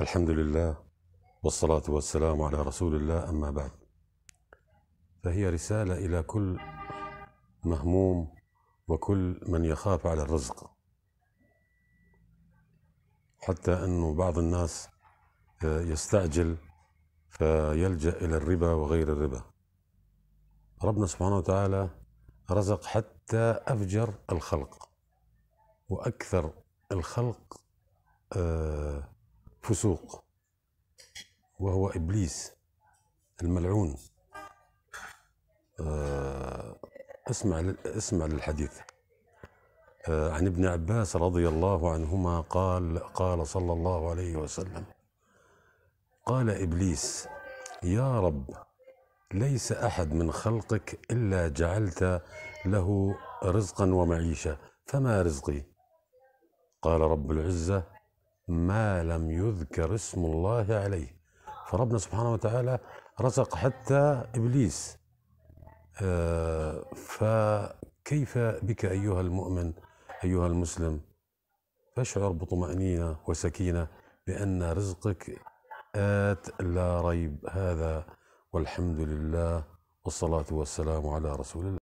الحمد لله والصلاة والسلام على رسول الله أما بعد فهي رسالة إلى كل مهموم وكل من يخاف على الرزق حتى أنه بعض الناس آه، يستعجل فيلجأ إلى الربا وغير الربا ربنا سبحانه وتعالى رزق حتى أفجر الخلق وأكثر الخلق آه فسوق وهو إبليس الملعون آه، اسمع اسمع للحديث آه، عن ابن عباس رضي الله عنهما قال قال صلى الله عليه وسلم قال ابليس يا رب ليس احد من خلقك الا جعلت له رزقا ومعيشه فما رزقي قال رب العزه ما لم يذكر اسم الله عليه فربنا سبحانه وتعالى رزق حتى ابليس آه، فكيف بك ايها المؤمن ايها المسلم فاشعر بطمانينه وسكينه بان رزقك ات لا ريب هذا والحمد لله والصلاه والسلام على رسول الله